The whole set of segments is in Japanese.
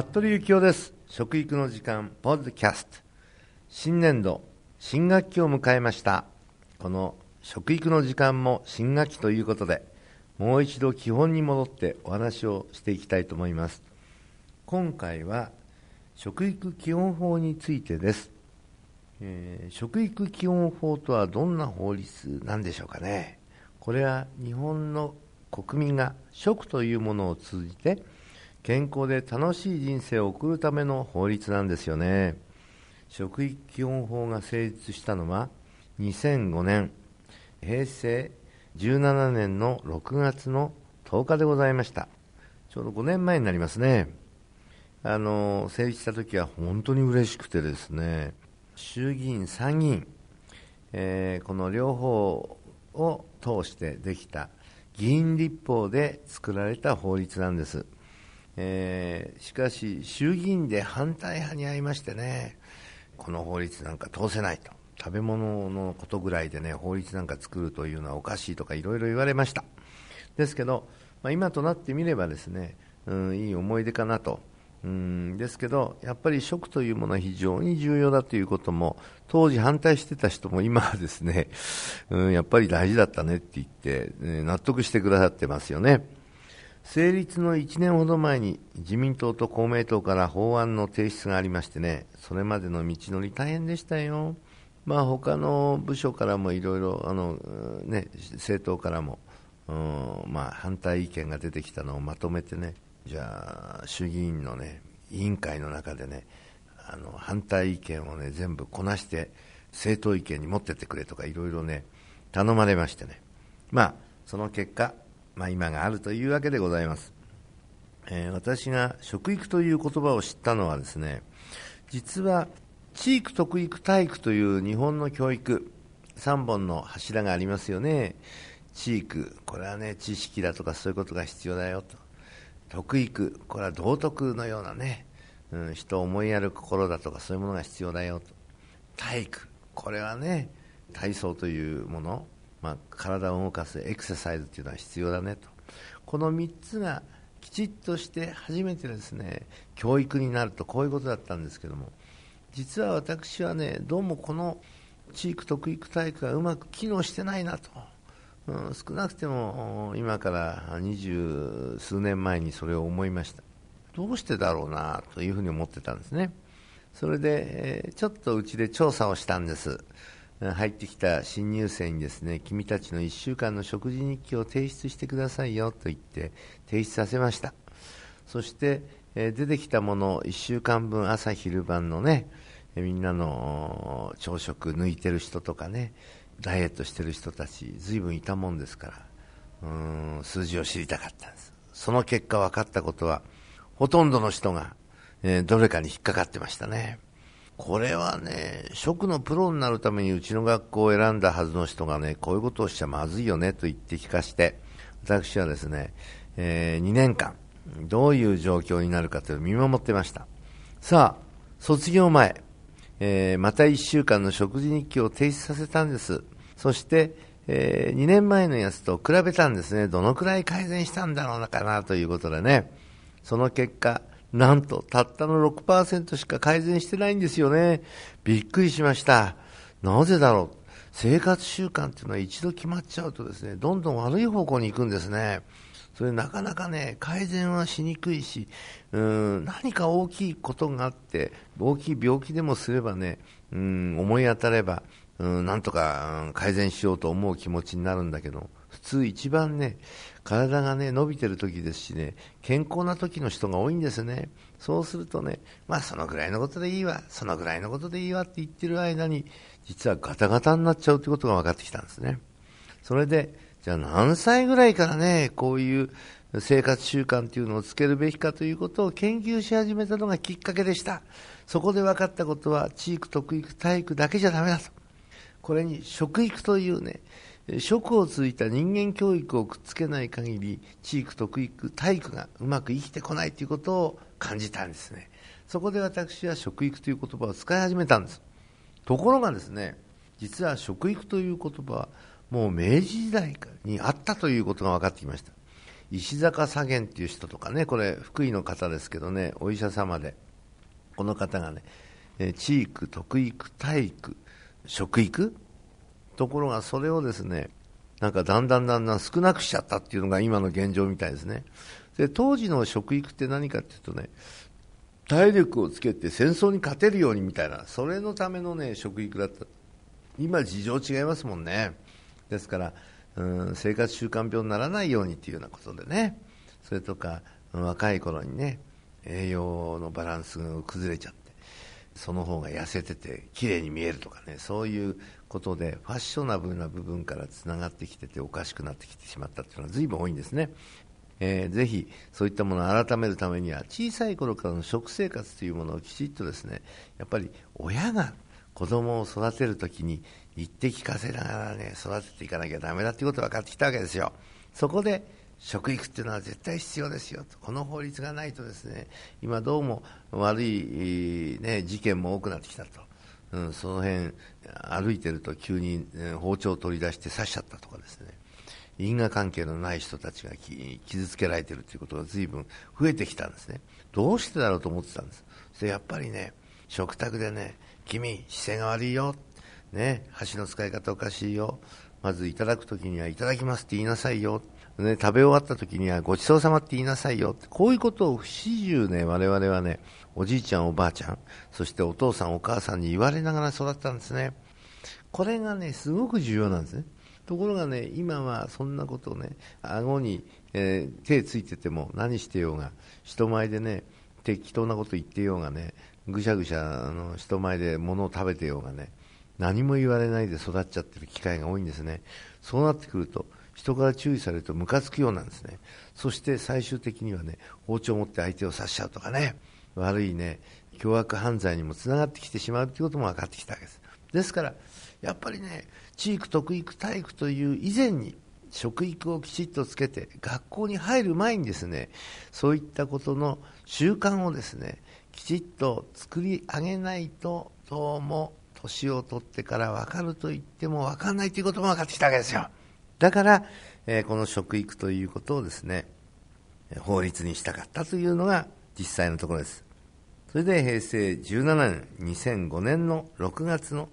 服部幸男です。食育の時間、ポッドキャスト。新年度、新学期を迎えました。この食育の時間も新学期ということで、もう一度基本に戻ってお話をしていきたいと思います。今回は、食育基本法についてです。えー、食育基本法とはどんな法律なんでしょうかね。これは日本の国民が食というものを通じて、健康で楽しい人生を送るための法律なんですよね職域基本法が成立したのは2005年平成17年の6月の10日でございましたちょうど5年前になりますねあの成立した時は本当に嬉しくてですね衆議院参議院、えー、この両方を通してできた議員立法で作られた法律なんですえー、しかし、衆議院で反対派に会いましてね、この法律なんか通せないと、食べ物のことぐらいでね、法律なんか作るというのはおかしいとかいろいろ言われました。ですけど、まあ、今となってみればですね、うん、いい思い出かなと。うんですけど、やっぱり食というものは非常に重要だということも、当時反対してた人も今はですね、うん、やっぱり大事だったねって言って、ね、納得してくださってますよね。成立の1年ほど前に自民党と公明党から法案の提出がありましてね、それまでの道のり大変でしたよ。まあ他の部署からもいろいろ、あの、ね、政党からも、うん、まあ反対意見が出てきたのをまとめてね、じゃあ衆議院のね、委員会の中でね、あの反対意見をね、全部こなして、政党意見に持ってってくれとかいろいろね、頼まれましてね。まあ、その結果、まあ、今があるというわけでございます、えー、私が食育という言葉を知ったのはですね実は地域特育体育という日本の教育3本の柱がありますよね地域これはね知識だとかそういうことが必要だよと特育これは道徳のようなね、うん、人を思いやる心だとかそういうものが必要だよと体育これはね体操というものまあ、体を動かすエクササイズというのは必要だねとこの3つがきちっとして初めてですね教育になるとこういうことだったんですけども実は私はねどうもこの地域特育体育がうまく機能してないなと、うん、少なくても今から二十数年前にそれを思いましたどうしてだろうなというふうに思ってたんですねそれで、えちょっとうちで調査をしたんです入ってきた新入生にですね君たちの1週間の食事日記を提出してくださいよと言って提出させましたそして、えー、出てきたもの1週間分朝昼晩のね、えみんなの朝食抜いてる人とかねダイエットしてる人たち随分いたもんですからうん数字を知りたかったんですその結果分かったことはほとんどの人が、えー、どれかに引っかかってましたねこれはね、食のプロになるためにうちの学校を選んだはずの人がね、こういうことをしちゃまずいよねと言って聞かして、私はですね、えー、2年間、どういう状況になるかというのを見守ってました。さあ、卒業前、えー、また1週間の食事日記を提出させたんです。そして、えー、2年前のやつと比べたんですね。どのくらい改善したんだろうなかなということでね。その結果、なんとたったの6%しか改善してないんですよね。びっくりしました。なぜだろう。生活習慣っていうのは一度決まっちゃうとですね、どんどん悪い方向に行くんですね。それなかなかね、改善はしにくいし、うん何か大きいことがあって、大きい病気でもすればね、うん思い当たれば、うん、なんとか改善しようと思う気持ちになるんだけど普通、一番ね体がね伸びてる時ですしね健康な時の人が多いんですね、そうするとね、まあ、そのぐらいのことでいいわ、そのぐらいのことでいいわって言ってる間に実はガタガタになっちゃうということが分かってきたんですね。それでじゃあ何歳ぐらいからねこういう生活習慣というのをつけるべきかということを研究し始めたのがきっかけでしたそこで分かったことは地域特育体育だけじゃダメだとこれに食育というね職をついた人間教育をくっつけない限り地域特育体育がうまく生きてこないということを感じたんですねそこで私は食育という言葉を使い始めたんですところがですね実は食育という言葉はもう明治時代にあったということが分かってきました石坂左源という人とかねこれ福井の方ですけどねお医者様でこの方がね地域特育体育食育ところがそれをですね、なんかだんだんだんだん少なくしちゃったっていうのが今の現状みたいですね。で、当時の食育って何かっていうとね、体力をつけて戦争に勝てるようにみたいな、それのためのね、食育だった。今事情違いますもんね。ですから、うん、生活習慣病にならないようにっていうようなことでね、それとか、若い頃にね、栄養のバランスが崩れちゃっその方が痩せてて綺麗に見えるとかねそういうことでファッショナブルな部分からつながってきてておかしくなってきてしまったっていうのは随分多いんですね。えー、ぜひそういったものを改めるためには小さい頃からの食生活というものをきちっとですねやっぱり親が子供を育てるときにて聞かせながらね育てていかなきゃだめだということが分かってきたわけですよ。そこで食育っていうのは絶対必要ですよと、この法律がないと、ですね今、どうも悪い、ね、事件も多くなってきたと、うん、その辺歩いてると急に、包丁を取り出して刺しちゃったとかですね。因果関係のない人たちが傷つけられているということがずいぶん増えてきたんですね、どうしてだろうと思ってたんです、そやっぱりね、食卓でね、君、姿勢が悪いよ、ね、箸の使い方おかしいよ、まずいただくときにはいただきますって言いなさいよね、食べ終わった時にはごちそうさまって言いなさいよって、こういうことを不始終ね、我々はね、おじいちゃんおばあちゃん、そしてお父さんお母さんに言われながら育ったんですね。これがね、すごく重要なんですね。ところがね、今はそんなことをね、顎に、えー、手ついてても何してようが、人前でね、適当なこと言ってようがね、ぐしゃぐしゃあの人前で物を食べてようがね、何も言われないで育っちゃってる機会が多いんですね。そうなってくると、人から注意されるとムカつくようなんですね、そして最終的にはね包丁を持って相手を刺しちゃうとかね、悪いね凶悪犯罪にもつながってきてしまうということも分かってきたわけです。ですからやっぱりね地域、特育、体育という以前に食育をきちっとつけて学校に入る前にですねそういったことの習慣をですねきちっと作り上げないとどうも年を取ってから分かると言っても分かんないということも分かってきたわけですよ。だから、えー、この食育ということをですね、法律にしたかったというのが実際のところです。それで平成17年、2005年の6月の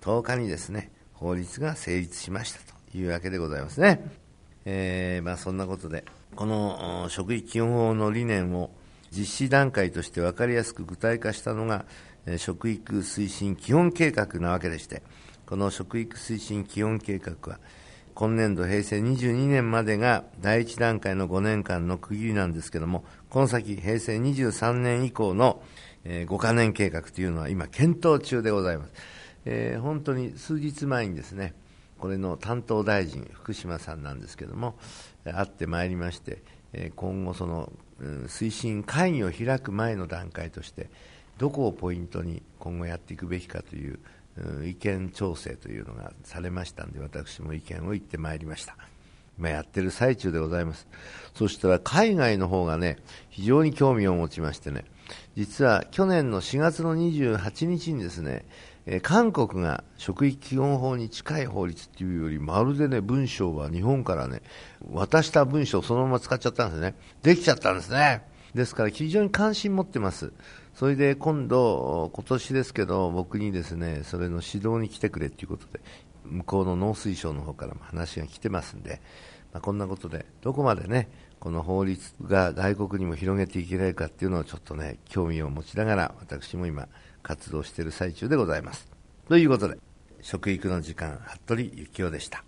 10日にですね、法律が成立しましたというわけでございますね。えー、まあそんなことで、この食育基本法の理念を実施段階として分かりやすく具体化したのが、食育推進基本計画なわけでして、この食育推進基本計画は、今年度平成22年までが第1段階の5年間の区切りなんですけども、この先平成23年以降の、えー、5カ年計画というのは今検討中でございます。えー、本当に数日前にですね、これの担当大臣、福島さんなんですけども、会ってまいりまして、今後その、推進会議を開く前の段階として、どこをポイントに今後やっていくべきかという意見調整というのがされましたんで、私も意見を言ってまいりました。今やってる最中でございます。そしたら海外の方がね、非常に興味を持ちましてね、実は去年の4月の28日にですね、え韓国が職域基本法に近い法律というより、まるでね、文章は日本からね、渡した文章をそのまま使っちゃったんですね。できちゃったんですね。ですから非常に関心持ってます。それで今度、今年ですけど、僕にですねそれの指導に来てくれということで、向こうの農水省の方からも話が来てますんで、まあ、こんなことで、どこまでね、この法律が外国にも広げていけないかっていうのをちょっとね、興味を持ちながら、私も今、活動している最中でございます。ということで、食育の時間、服部幸雄でした。